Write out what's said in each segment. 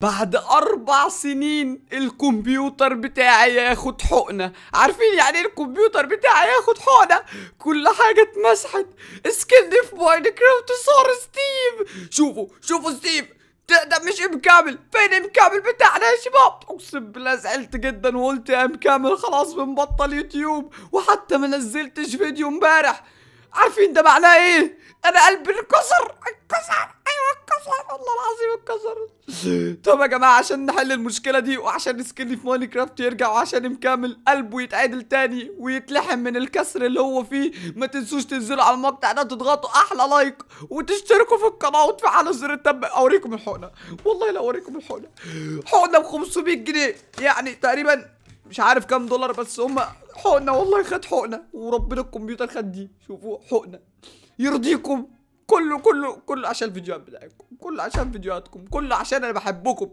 بعد أربع سنين الكمبيوتر بتاعي ياخد حقنة عارفين يعني إيه الكمبيوتر بتاعي ياخد حقنة كل حاجة اتمسحت سكيل دي في كرافت صار ستيف شوفوا شوفوا ستيف ده, ده مش ام كامل فين ام كامل بتاعنا يا شباب اقسم بالله زعلت جدا وقلت يا ام كامل خلاص بنبطل يوتيوب وحتى ما نزلتش فيديو امبارح عارفين ده معناه ايه انا قلبي انكسر انكسر اتكسر والله العظيم اتكسر طب يا جماعه عشان نحل المشكله دي وعشان سكيلي في ماين كرافت يرجع وعشان مكمل قلبه يتعدل تاني ويتلحم من الكسر اللي هو فيه ما تنسوش تنزلوا على المقطع ده تضغطوا احلى لايك وتشتركوا في القناه وتفعلوا زر التنبيه اوريكم الحقنه والله لا اوريكم الحقنه حقنه ب 500 جنيه يعني تقريبا مش عارف كام دولار بس هم حقنه والله خد حقنه وربنا الكمبيوتر خد دي شوفوا حقنه يرضيكم كله كله كله عشان الفيديوهات بتاعتكم كله عشان فيديوهاتكم كله عشان انا بحبكم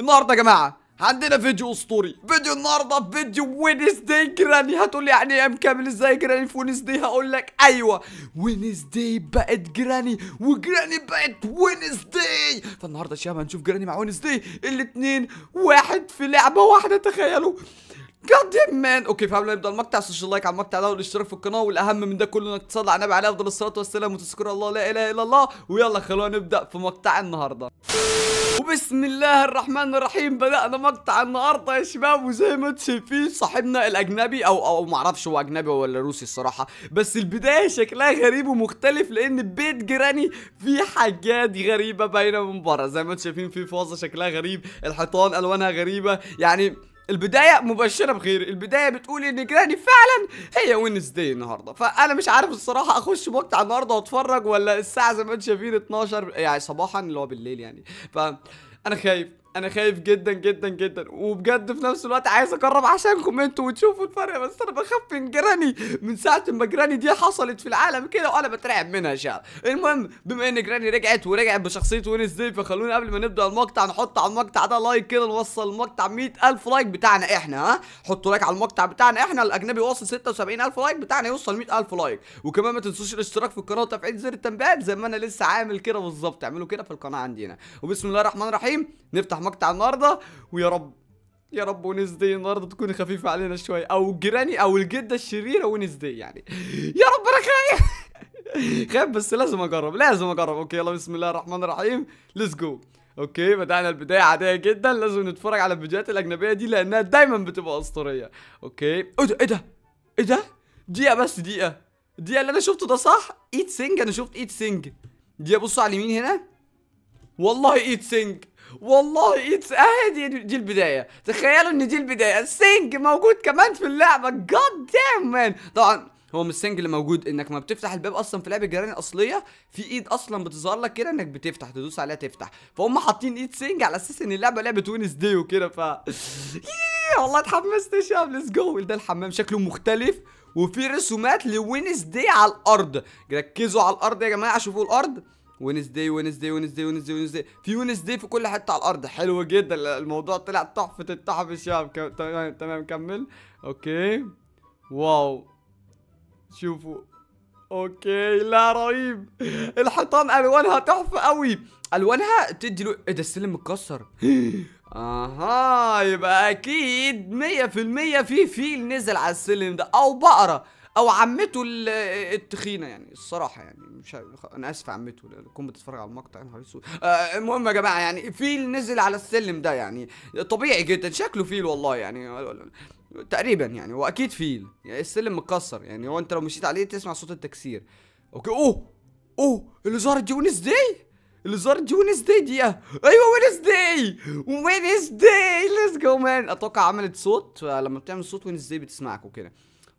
النهارده يا جماعه عندنا فيديو اسطوري فيديو النهارده فيديو داي جراني هتقول لي يعني ايه مكمل ازاي جراني في داي هقول لك ايوه داي بقت جراني وجراني بقت داي فالنهارده شباب هنشوف جراني مع داي الاثنين واحد في لعبه واحده تخيلوا جاد مان اوكي فقبل ما نبدا المقطع سجل لايك على المقطع ده والاشتراك في القناه والاهم من ده كله انك تصلي على النبي عليه افضل الصلاه والسلام وتذكر الله لا اله الا الله ويلا خلونا نبدا في مقطع النهارده وبسم الله الرحمن الرحيم بدأنا مقطع النهاردة يا شباب وزي ما انتم شايفين صاحبنا الأجنبي أو أو معرفش هو أجنبي ولا روسي الصراحة بس البداية شكلها غريب ومختلف لأن بيت جيراني في حاجات غريبة باينة من بره زي ما انتم شايفين في فوزه شكلها غريب الحيطان ألوانها غريبة يعني البدايه مبشره بخير البدايه بتقول ان جراني فعلا هي وينس داي النهارده فانا مش عارف الصراحه اخش بوقت على النهارده واتفرج ولا الساعه زي ما انتم شايفين 12 يعني صباحا اللي هو بالليل يعني فأنا خايف انا خايف جدا جدا جدا وبجد في نفس الوقت عايز اجرب عشانكم انتوا وتشوفوا الفرق بس انا بخاف من جيراني من ساعه ما جيراني دي حصلت في العالم كده وانا بترعب منها يا شعر المهم بما ان جيراني رجعت ورجعت بشخصيه وين ازاي فخلونا قبل ما نبدا المقطع نحط على المقطع ده لايك كده نوصل المقطع 100000 لايك بتاعنا احنا ها حطوا لايك على المقطع بتاعنا احنا الاجنبي وصل 76000 لايك بتاعنا يوصل 100000 لايك وكمان ما تنسوش الاشتراك في القناه وتفعيل زر التنبيهات زي ما انا لسه عامل كده بالظبط اعملوا كده في القناه عندنا وبسم الله الرحمن الرحيم نفتح مقطع النهارده ويا رب يا رب ونس دي النهارده تكون خفيفه علينا شويه او جيراني او الجده الشريره ونس دي يعني يا رب انا خايف خايف بس لازم اجرب لازم اجرب اوكي يلا بسم الله الرحمن الرحيم ليتس جو اوكي بدأنا البداية عادية جدا لازم نتفرج على الفيديوهات الأجنبية دي لأنها دايما بتبقى أسطورية اوكي ايه ده ايه ده ايه ده دقيقة بس دقيقة دقيقة اللي أنا شفته ده صح ايت سينج أنا شفت ايت سينج دقيقة بصوا على اليمين هنا والله ايت سينج والله اتس اهي دي, دي البدايه تخيلوا ان دي البدايه السينج موجود كمان في اللعبه جاد دام مان طبعا هو مش السينج اللي موجود انك ما بتفتح الباب اصلا في لعبه الجيران الاصليه في ايد اصلا بتظهر لك كده انك بتفتح تدوس عليها تفتح فهم حاطين ايد سينج على اساس ان اللعبه لعبه وينز دي وكده ف والله اتحمست يا شباب ليتس جو ده الحمام شكله مختلف وفي رسومات لوينز دي على الارض ركزوا على الارض يا جماعه شوفوا الارض ونسدي ونسدي ونسدي ونسدي ونسدي في ونسدي في كل حته على الارض حلو جدا الموضوع طلع تحفه التحف الشعب شباب تمام تمام كمل اوكي واو شوفوا اوكي لا رهيب الحيطان الوانها تحفه قوي الوانها تدي له ايه ده السلم متكسر اها يبقى اكيد 100% في فيل نزل على السلم ده او بقره او عمته التخينه يعني الصراحه يعني مش عارف. انا اسف عمته كنت بتتفرج على المقطع يا نهار اسود المهم يا جماعه يعني فيل نزل على السلم ده يعني طبيعي جدا شكله فيل والله يعني تقريبا يعني واكيد فيل يعني السلم متكسر يعني هو انت لو مشيت عليه تسمع صوت التكسير اوكي اوه اوه اللي ظهرت دي وينزداي اللي ظهرت دي وينزداي دي آه، ايوه وينزداي دي ليتس جو مان اتوقع عملت صوت لما بتعمل صوت دي بتسمعك وكده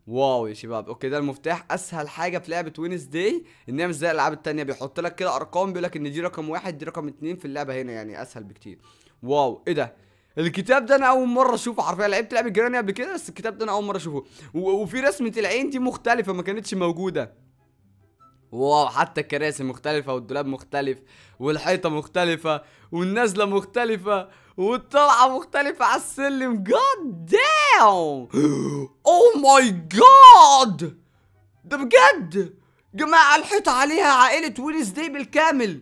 واو يا شباب اوكي ده المفتاح اسهل حاجه في لعبه وينز داي ان هي مش زي الالعاب التانية بيحط لك كده ارقام بيقول لك ان دي رقم واحد دي رقم اثنين في اللعبه هنا يعني اسهل بكتير واو ايه ده الكتاب ده انا اول مره اشوفه حرفيا لعبت لعبه جيراني قبل كده بس الكتاب ده انا اول مره اشوفه وفي رسمه العين دي مختلفه ما كانتش موجوده واو حتى الكراسي مختلفة والدولاب مختلف والحيطة مختلفة والنازلة مختلفة والطلعه مختلفه على السلم جاد داون اوه ماي جاد ده بجد جماعه الحيطه عليها عائله وينس دي بالكامل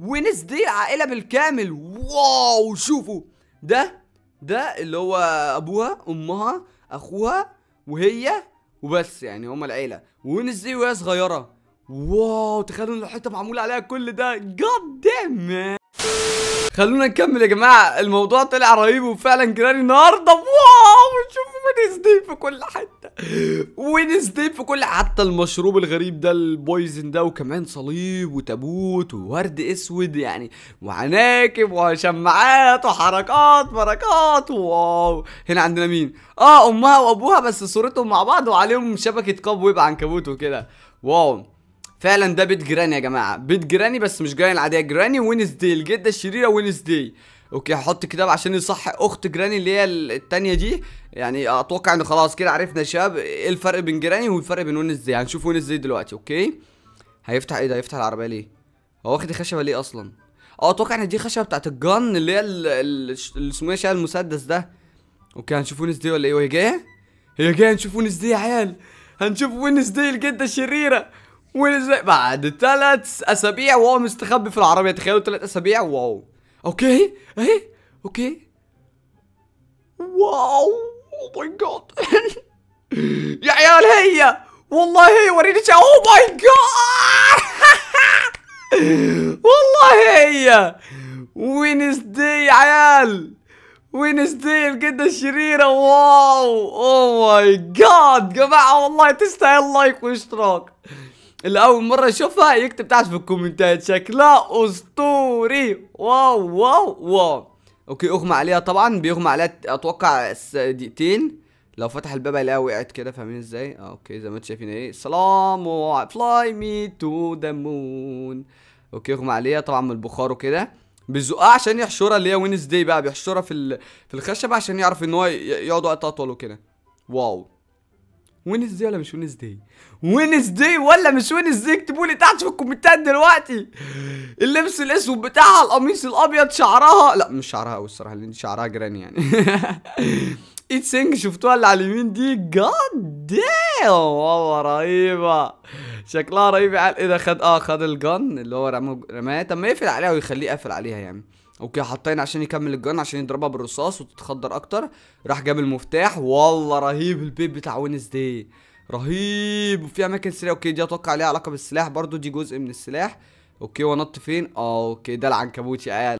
وينس دي عائله بالكامل واو شوفوا ده ده اللي هو ابوها امها اخوها وهي وبس يعني هما العيله وينس دي وهي صغيره واو تخيلوا ان الحيطة معموله عليها كل ده جاد دام خلونا نكمل يا جماعه الموضوع طلع رهيب وفعلا جراني النهارده واو شوفوا وينزداي في كل حته وينزداي في كل حتى المشروب الغريب ده البويزن ده وكمان صليب وتابوت وورد اسود يعني وعناكب وشماعات وحركات بركات واو هنا عندنا مين اه امها وابوها بس صورتهم مع بعض وعليهم شبكه قاب ويب عنكبوت وكده واو فعلا ده بيت جيراني يا جماعه بيت جيراني بس مش جيراني العاديه جيراني وينزداي الجده الشريره وينزداي اوكي هحط كده عشان يصح اخت جيراني اللي هي الثانيه دي يعني اتوقع ان خلاص كده عرفنا يا شباب ايه الفرق بين جيراني والفرق بين وينزداي هنشوف وينزداي دلوقتي اوكي هيفتح ايه ده هيفتح العربيه ليه هو واخد الخشبه ليه اصلا اه اتوقع ان دي خشبه بتاعت الجن اللي هي اللي اسمه ايه المسدس ده اوكي هنشوف وينزداي ولا ايه وهي جايه هي جايه نشوف وينزداي يا عيال هنشوف وينزداي الجده الشريره ولزق بعد ثلاث اسابيع وهو مستخبي في العربيه تخيلوا ثلاث اسابيع واو اوكي اهي اوكي واو او ماي جاد يا عيال هي والله هي وريني او ماي جاد والله هي وينزداي يا عيال دي الجده الشريره واو او ماي جاد جماعه والله تستاهل لايك واشتراك اللي اول مره يشوفها يكتب تحت في الكومنتات شكلها اسطوري واو واو واو اوكي اغمى عليها طبعا بيغمى عليها اتوقع دقيقتين لو فتح الباب هيلاقيها وقعت كده فاهمين ازاي آه، اوكي زي ما انتم شايفين ايه سلام فلاي مي تو ذا مون اوكي اغمى عليها طبعا من البخار وكده بيزقها عشان يحشرها اللي هي وينزداي بقى بيحشرها في في الخشب عشان يعرف ان هو يقعد وقت اطول وكده واو وينزداي ولا مش وينزداي وينزداي ولا مش وينزداي اكتبوا لي تحت في الكومنتات دلوقتي اللبس الاسود بتاعها القميص الابيض شعرها لا مش شعرها قوي الصراحه لان شعرها جراني يعني ايت سينج شفتوها اللي على اليمين دي جاد دايم والله رهيبه شكلها رهيب يا ايه ده خد اه خد الجن اللي هو رماه طب ما يقفل عليها ويخليه قافل عليها يعني اوكي حاطين عشان يكمل الجن عشان يضربها بالرصاص وتتخدر اكتر راح جاب المفتاح والله رهيب البيت بتاع وينز دي رهيب وفي اماكن سريه اوكي دي اتوقع ليها علاقه بالسلاح برضو دي جزء من السلاح اوكي ونط فين اه اوكي ده العنكبوت يا عيال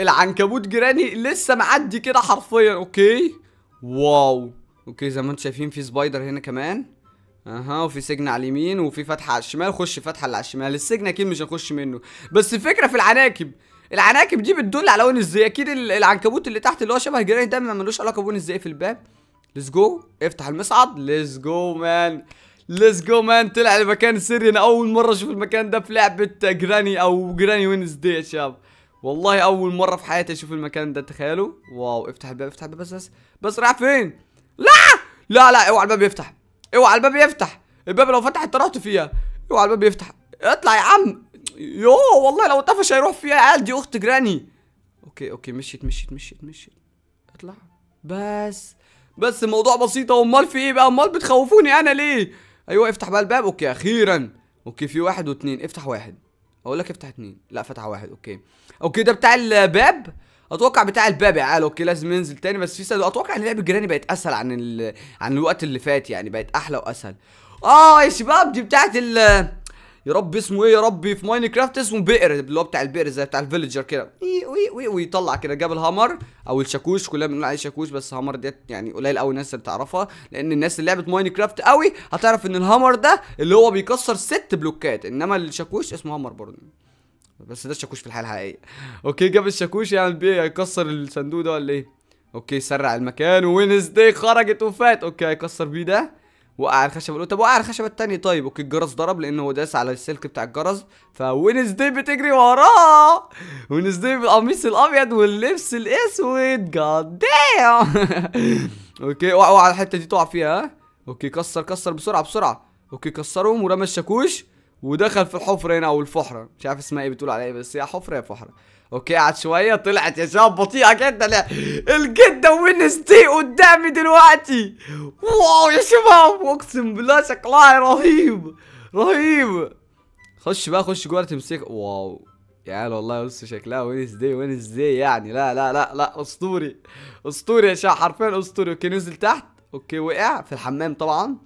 العنكبوت جيراني لسه معدي كده حرفيا اوكي واو اوكي زي ما انتم شايفين في سبايدر هنا كمان اها وفي سجن على اليمين وفي فتحه على الشمال خش فتحه اللي على الشمال السجن اكيد مش هنخش منه بس الفكره في العناكب العناكب دي بتدل على ون ازاي اكيد العنكبوت اللي تحت اللي هو شبه الجيران ده ملوش علاقه بون ازاي في الباب ليتس جو افتح المصعد ليتس جو مان ليتس جو مان طلع المكان سري انا اول مره اشوف المكان ده في لعبه جراني او جراني دي يا شباب والله اول مره في حياتي اشوف المكان ده تخيلوا واو افتح الباب افتح الباب بس بس بس رايح فين لا لا لا اوعى الباب يفتح اوعى الباب يفتح الباب لو فتح انت رحت فيها اوعى الباب يفتح اطلع يا عم يوه والله لو طفش هيروح فيها عادي اخت جراني اوكي اوكي مشيت مشيت مشيت مشيت اطلع بس بس الموضوع بسيط امال في ايه بقى امال بتخوفوني انا ليه ايوه افتح بقى الباب اوكي اخيرا اوكي في واحد واثنين افتح واحد اقول لك افتح اثنين لا فتح واحد اوكي اوكي ده بتاع الباب اتوقع بتاع الباب يا عيال اوكي لازم ننزل تاني بس في سد اتوقع ان لعب الجيراني بقت اسهل عن ال... عن الوقت اللي فات يعني بقت احلى واسهل اه يا شباب دي بتاعت ال يا رب اسمه ايه يا ربي في ماين كرافت اسمه بئر اللي هو بتاع البئر زي بتاع الفيلجر كده ويطلع كده جاب الهامر او الشاكوش كلنا بنقول عليه شاكوش بس هامر ديت يعني قليل قوي الناس اللي تعرفها لان الناس اللي لعبت كرافت قوي هتعرف ان الهامر ده اللي هو بيكسر ست بلوكات انما الشاكوش اسمه هامر برضه بس ده الشاكوش في الحياه الحقيقيه اوكي جاب الشاكوش يعمل يعني بيه هيكسر الصندوق ده ولا ايه اوكي سرع المكان وينزداي خرجت وفات اوكي هيكسر بيه ده وقع الخشبه الاولى طب وقع الخشبه الثانيه طيب اوكي الجرس ضرب لان هو داس على السلك بتاع الجرس دي بتجري وراه دي بالقميص الابيض واللبس الاسود جاد اوكي اوعى على الحته دي تقع فيها اوكي كسر كسر بسرعه بسرعه اوكي كسرهم ورمى الشاكوش ودخل في الحفره هنا او الفحره مش عارف اسمها ايه بتقول على ايه بس هي حفره يا فحره اوكي عاد شويه طلعت يا شباب بطيئه جدا الجده وينستي قدامي دلوقتي واو يا شباب اقسم بالله شكلها رهيب رهيب خش بقى خش جوه تمسك واو يا عيال والله بص شكلها وينس دي وينس دي يعني لا لا لا لا اسطوري اسطوري يا شباب حرفيا اسطوري اوكي نزل تحت اوكي وقع في الحمام طبعا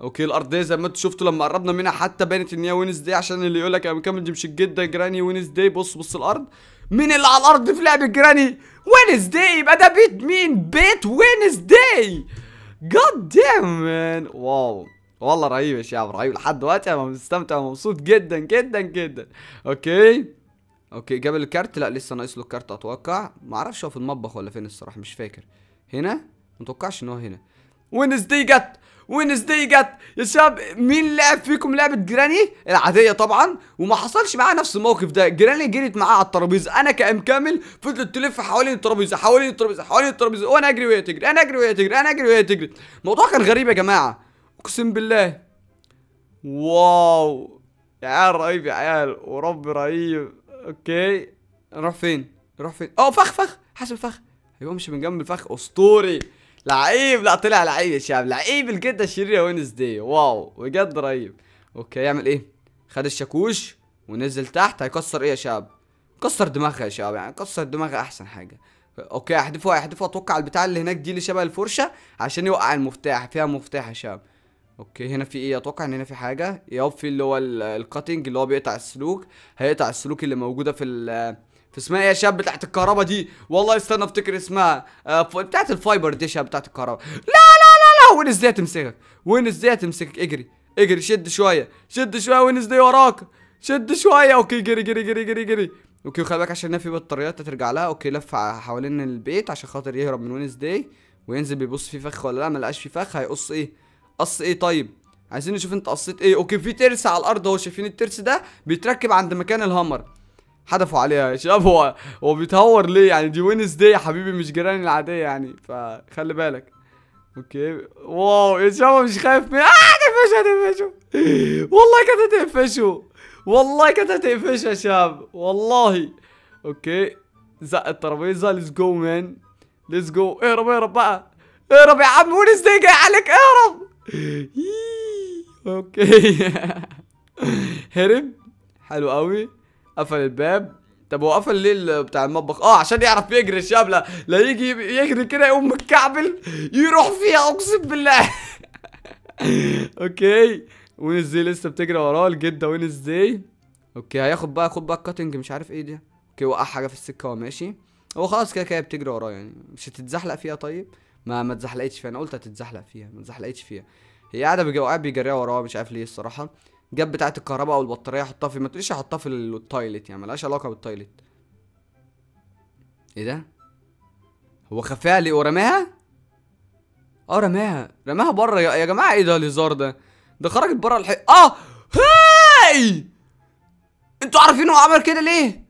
اوكي الارض دي زي ما انتم شفتوا لما قربنا منها حتى بانت ان هي وينس دي عشان اللي يقول لك انا مكمل دي مش الجده جراني وينس دي بص بص الارض مين اللي على الارض في لعبه جراني وينزداي يبقى ده بيت مين بيت وينزداي جاد دام واو والله رهيب يا شباب رهيب لحد دلوقتي انا مستمتع ومبسوط جدا جدا جدا اوكي اوكي جاب الكارت لا لسه ناقص له الكارت اتوقع ما اعرفش هو في المطبخ ولا فين الصراحه مش فاكر هنا ما اتوقعش ان هو هنا وينزداي جت وينزداي جت يا شباب مين لعب فيكم لعبه جراني العاديه طبعا وما حصلش معاه نفس الموقف ده جراني جريت معاه على الترابيزه انا كام كامل فضلت تلف حوالين الترابيزه حوالين الترابيزه حوالين الترابيزه وانا اجري وهي تجري انا اجري وهي تجري انا اجري وهي تجري الموضوع كان غريب يا جماعه اقسم بالله واو يا عيال رهيب يا عيال ورب رهيب اوكي نروح فين نروح فين اه فخ فخ حاسب فخ هيبقى أيوه، مش من جنب الفخ اسطوري لعيب لا طلع لعيب يا شباب لعيب الجده الشريره وينزداي واو بجد رهيب اوكي يعمل ايه خد الشاكوش ونزل تحت هيكسر ايه يا شباب كسر دماغها يا شباب يعني كسر دماغها احسن حاجه اوكي احذفه احذفه اتوقع البتاع اللي هناك دي اللي شبه الفرشه عشان يوقع المفتاح فيها مفتاح يا شباب اوكي هنا في ايه اتوقع ان هنا في حاجه ياب في اللي هو الكاتنج اللي هو بيقطع السلوك هيقطع السلوك اللي موجوده في اسمها ايه يا شاب بتاعت الكهرباء دي والله استنى افتكر اسمها آه، بتاعت الفايبر دي شاب بتاعت الكهرباء لا لا لا لا وين ازاي تمسكك وين ازاي تمسكك اجري اجري شد شويه شد شويه وين ازاي وراك شد شويه اوكي جري جري جري جري جري اوكي خلي بالك عشان في بطاريات هترجع لها اوكي لف حوالين البيت عشان خاطر يهرب من وينز داي وينزل بيبص في فخ ولا لا ما لقاش في فخ هيقص ايه قص ايه طيب عايزين نشوف انت قصيت ايه اوكي في ترس على الارض اهو شايفين الترس ده بيتركب عند مكان الهامر حدفوا عليها يا شباب هو هو بيتهور ليه يعني دي وينس دي يا حبيبي مش جيراني العاديه يعني فخلي بالك اوكي واو يا شباب مش خايف من اه هتقفشوا هتقفشوا والله كانت هتقفشوا والله كانت هتقفشوا يا شباب والله اوكي زق الترابيزه ليتس جو مان ليتس جو اهرب اهرب بقى اهرب يا عم وينس دي جاي عليك اهرب اوكي هرب حلو قوي قفل الباب طب هو قفل ليه بتاع المطبخ اه عشان يعرف يجري الشاب لا يجي يجري كده يقوم متكعبل يروح فيها اقسم بالله اوكي وين ازاي لسه بتجري وراه الجده وين ازاي اوكي هياخد بقى خد بقى الكاتنج مش عارف ايه ده اوكي وقع حاجه في السكه وهو ماشي هو خلاص كده كده بتجري وراه يعني مش هتتزحلق فيها طيب ما ما اتزحلقتش فيها انا قلت هتتزحلق فيها ما اتزحلقتش فيها هي قاعده وقاعد بيجريها وراه مش عارف ليه الصراحه جاب بتاعه الكهرباء او البطاريه احطها في ما تقوليش احطها في التايلت يعني ملهاش علاقه بالتايلت ايه ده هو خفاها ليه ورماها اه رماها رماها بره يا, جماعه ايه ده الهزار ده ده خرجت بره الحيط اه هاي انتوا عارفين هو عمل كده ليه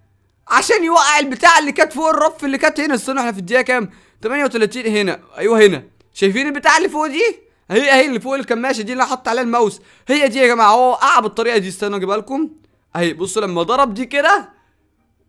عشان يوقع البتاع اللي كانت فوق الرف اللي كانت هنا استنوا احنا في الدقيقه كام 38 هنا ايوه هنا شايفين البتاع اللي فوق دي هي اهي اللي فوق الكماشه دي اللي انا حاطط عليها الماوس هي دي يا جماعه اهو قع بالطريقه دي استنوا اجيبها لكم اهي بصوا لما ضرب دي كده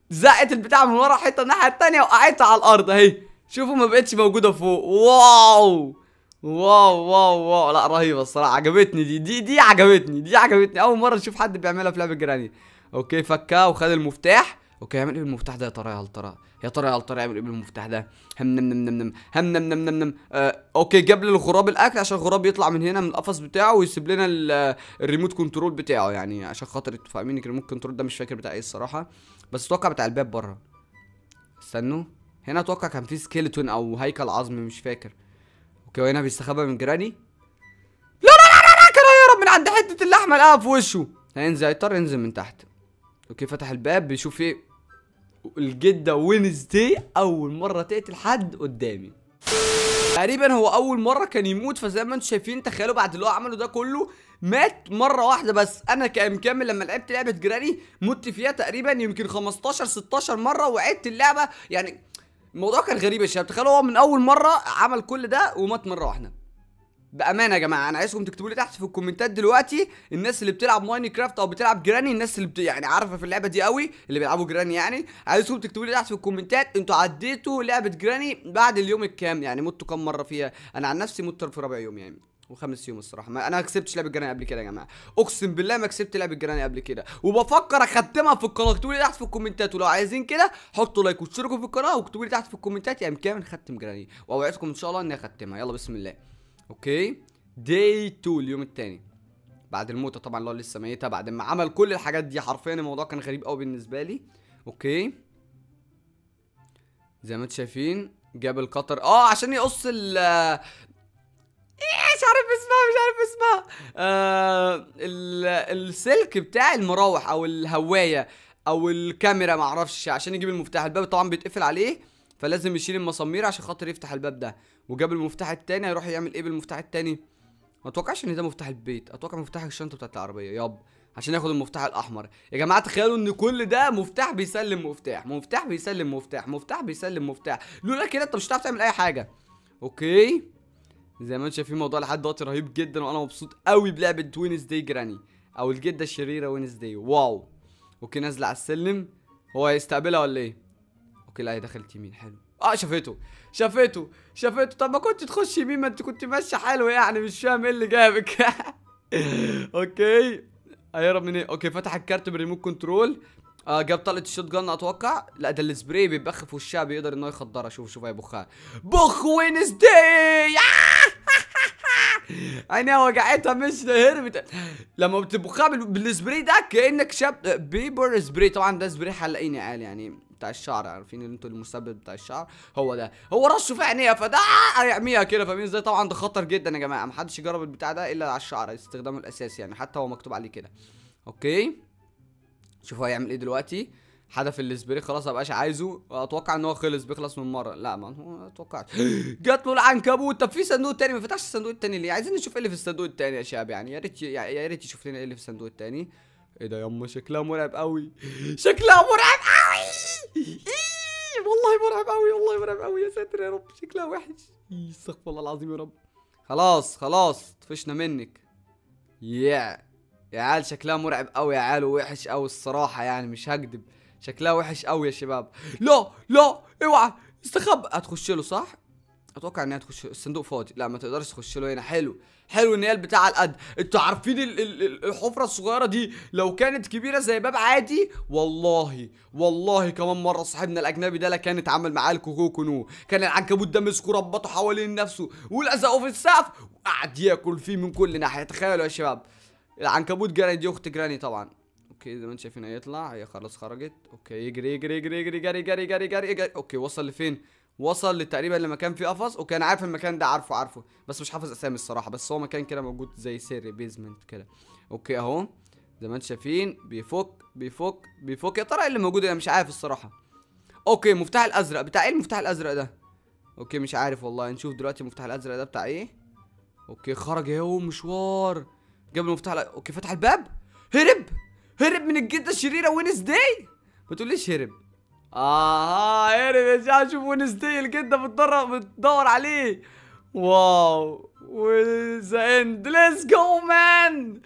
زقت البتاع من ورا حته الناحيه الثانيه وقعتها على الارض اهي شوفوا ما بقتش موجوده فوق واو واو واو واو لا رهيبه الصراحه عجبتني دي دي دي عجبتني دي عجبتني اول مره اشوف حد بيعملها في لعبه جراني اوكي فكها وخد المفتاح اوكي هيعمل ايه بالمفتاح ده يا ترى يا ترى يا ترى يا ترى اعمل ايه بالمفتاح ده هم نم نم نم نم هم نم نم نم نم آه اوكي جاب لي الغراب الاكل عشان الغراب يطلع من هنا من القفص بتاعه ويسيب لنا آه، الريموت كنترول بتاعه يعني عشان خاطر انتوا فاهمين الريموت كنترول ده مش فاكر بتاع ايه الصراحه بس اتوقع بتاع الباب بره استنوا هنا اتوقع كان في سكيلتون او هيكل عظم مش فاكر اوكي وهنا بيستخبى من جراني لا لا لا لا كان هيهرب من عند حته اللحمه لقاها في وشه هينزل هيضطر ينزل من تحت اوكي فتح الباب بيشوف ايه الجدة وينزداي اول مرة تقتل حد قدامي تقريبا هو اول مره كان يموت فزي ما انتم شايفين تخيلوا بعد اللي هو عمله ده كله مات مره واحده بس انا كمكمل لما لعبت لعبه جراني مت فيها تقريبا يمكن 15 16 مره وعدت اللعبه يعني الموضوع كان غريب يا شباب تخيلوا هو من اول مره عمل كل ده ومات مره واحده بامانه يا جماعه انا عايزكم تكتبوا لي تحت في الكومنتات دلوقتي الناس اللي بتلعب ماين كرافت او بتلعب جراني الناس اللي بت... يعني عارفه في اللعبه دي قوي اللي بيلعبوا جراني يعني عايزكم تكتبوا لي تحت في الكومنتات انتوا عديتوا لعبه جراني بعد اليوم الكام يعني متوا كام مره فيها انا عن نفسي مت في رابع يوم يعني وخامس يوم الصراحه ما انا ما كسبتش لعبه جراني قبل كده يا جماعه اقسم بالله ما كسبت لعبه جراني قبل كده وبفكر اختمها في القناه اكتبوا لي تحت في الكومنتات ولو عايزين كده حطوا لايك واشتركوا في القناه واكتبوا لي تحت في الكومنتات يا يعني كام نختم جراني واوعدكم ان شاء الله اني اختمها يلا بسم الله اوكي داي 2 اليوم الثاني بعد الموتة طبعا اللي هو لسه ميتة بعد ما عمل كل الحاجات دي حرفيا الموضوع كان غريب قوي بالنسبة لي اوكي زي ما انتم شايفين جاب القطر اه عشان يقص ال إيه، مش عارف اسمها مش عارف اسمها آه ال... السلك بتاع المراوح او الهوايه او الكاميرا معرفش عشان يجيب المفتاح الباب طبعا بيتقفل عليه فلازم يشيل المسامير عشان خاطر يفتح الباب ده وجاب المفتاح التاني هيروح يعمل ايه بالمفتاح التاني ما اتوقعش ان ده مفتاح البيت اتوقع مفتاح الشنطه بتاعت العربيه ياب عشان ياخد المفتاح الاحمر يا جماعه تخيلوا ان كل ده مفتاح بيسلم مفتاح مفتاح بيسلم مفتاح مفتاح بيسلم مفتاح لولا كده انت مش هتعرف تعمل اي حاجه اوكي زي ما انتم شايفين الموضوع لحد دلوقتي رهيب جدا وانا مبسوط قوي بلعبه وينز داي جراني او الجده الشريره وينز داي واو اوكي نازله على السلم هو هيستقبلها ولا ايه اوكي لا هي دخلت يمين حلو اه شافته شافته شافته طب ما كنت تخش يمين ما انت كنت ماشي حلو يعني مش فاهم ايه اللي جابك اوكي هيهرب آه، من ايه اوكي فتح الكارت بالريموت كنترول آه جاب طلقه الشوت جن اتوقع لا ده السبراي بيبخ في وشها بيقدر ان هو يخدرها شوف شوف هيبخها بخ وينزداي عينيها وجعتها مش هربت لما بتبخها بالسبراي ده كانك شاب بيبر سبراي طبعا ده سبراي حلاقيني يا عيال يعني بتاع الشعر عارفين انتوا المسبب بتاع الشعر هو ده هو رشه في عينيها فده هيعميها آه، كده فاهمين ازاي طبعا ده خطر جدا يا جماعه ما حدش يجرب البتاع ده الا على الشعر استخدامه الاساسي يعني حتى هو مكتوب عليه كده اوكي شوفوا هيعمل ايه دلوقتي حدف السبري خلاص ما بقاش عايزه اتوقع ان هو خلص بيخلص من مره لا ما اتوقعش جات له العنكبوت طب في صندوق تاني ما فتحش الصندوق التاني ليه عايزين نشوف ايه اللي في الصندوق التاني يا شباب يعني يا ريت يا ريت يشوف لنا ايه اللي في الصندوق التاني ايه ده ام شكلها مرعب قوي شكلها مرعب إيه والله مرعب قوي والله مرعب قوي يا ساتر يا رب شكلها وحش استغفر الله العظيم يا رب خلاص خلاص طفشنا منك يا يا عيال شكلها مرعب قوي يا عيال وحش قوي الصراحه يعني مش هكذب شكلها وحش قوي يا شباب لا لا اوعى استخبى هتخش له صح اتوقع انها تخش الصندوق فاضي لا ما تقدرش تخش له هنا حلو حلو ان هي البتاع على القد انتوا عارفين الحفره الصغيره دي لو كانت كبيره زي باب عادي والله والله كمان مره صاحبنا الاجنبي ده لكان اتعامل معاه الكوكو كونو كان العنكبوت ده مسكه ربطه حوالين نفسه ولزقه في السقف وقعد ياكل فيه من كل ناحيه تخيلوا يا شباب العنكبوت جراني دي اخت جراني طبعا اوكي زي ما انتم شايفين هيطلع هي خلاص خرجت اوكي يجري يجري يجري يجري يجري يجري يجري يجري اوكي وصل لفين وصل لتقريبا لمكان فيه قفص وكان عارف المكان ده عارفه عارفه بس مش حافظ اسامي الصراحه بس هو مكان كده موجود زي سر بيزمنت كده اوكي اهو زي ما انتم شايفين بيفك بيفك بيفك يا ترى إيه اللي موجود انا مش عارف الصراحه اوكي مفتاح الازرق بتاع ايه المفتاح الازرق ده اوكي مش عارف والله نشوف دلوقتي المفتاح الازرق ده بتاع ايه اوكي خرج اهو مشوار جاب المفتاح لا. اوكي فتح الباب هرب هرب من الجده الشريره وينس داي ما تقوليش هرب اها عرف يا شوف نستيل كده بتدور بتدور عليه واو ويز اند ليتس جو مان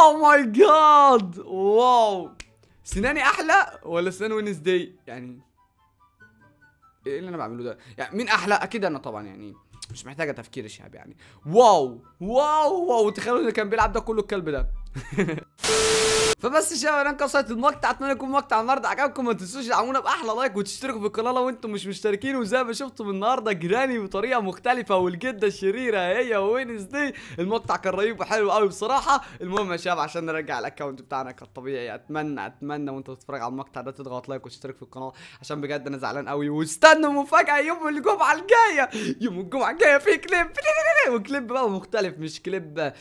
اوه ماي جاد واو سناني احلى ولا سنان وينز دي يعني ايه اللي انا بعمله ده يعني مين احلى اكيد انا طبعا يعني مش محتاجه تفكير شهاب يعني واو واو واو تخيلوا ان كان بيلعب ده كله الكلب ده فبس يا شباب انا كسرت المقطع اتمنى يكون مقطع النهارده عجبكم ما تنسوش تدعمونا باحلى لايك وتشتركوا في القناه لو انتم مش مشتركين وزي ما شفتم النهارده جيراني بطريقه مختلفه والجده الشريره هي وينز دي المقطع كان رهيب وحلو قوي بصراحه المهم يا شباب عشان نرجع الاكونت بتاعنا كالطبيعي اتمنى اتمنى وانت بتتفرج على المقطع ده تضغط لايك وتشترك في القناه عشان بجد انا زعلان قوي واستنوا مفاجاه يوم الجمعه الجايه يوم الجمعه الجايه في كليب وكليب بقى مختلف مش كليب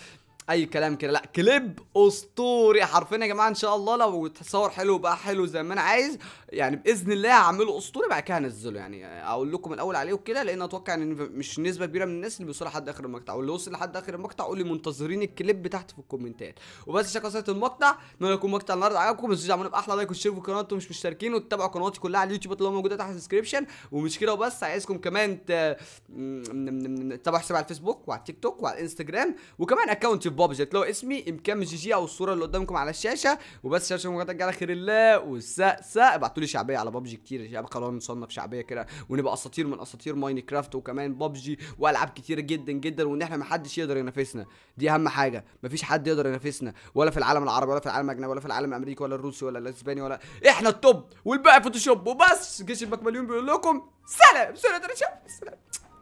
اي كلام كده لا كليب اسطوري حرفيا يا جماعه ان شاء الله لو تصور حلو بقى حلو زي ما انا عايز يعني باذن الله هعمله اسطوري بعد كده هنزله يعني اقول لكم الاول عليه وكده لان اتوقع ان مش نسبه كبيره من الناس اللي بيوصلوا لحد اخر المقطع واللي وصل لحد اخر المقطع قول لي منتظرين الكليب تحت في الكومنتات وبس عشان وصلت المقطع اتمنى يكون مقطع النهارده عجبكم ما تنسوش تعملوا باحلى لايك وشير في القناه انتم مش مشتركين وتتابعوا قنواتي كلها على اليوتيوب اللي موجوده تحت الديسكربشن ومش كده وبس عايزكم كمان تتابعوا حسابي على الفيسبوك وعلى التيك توك وعلى الانستجرام وكمان اكونت بابجت لو اسمي امكان جي جي او الصوره اللي قدامكم على الشاشه وبس عشان ما ترجع على خير الله س ابعتوا لي شعبيه على بابجي كتير يا يبقى خلونا نصنف شعبيه كده ونبقى اساطير من اساطير ماينكرافت وكمان بابجي والعاب كتير جدا جدا وان احنا ما حدش يقدر ينافسنا دي اهم حاجه ما فيش حد يقدر ينافسنا ولا في العالم العربي ولا في العالم الاجنبي ولا في العالم الامريكي ولا الروسي ولا الاسباني ولا احنا التوب والباقي فوتوشوب وبس جيش المكمليون بيقول لكم سلام سلام سلام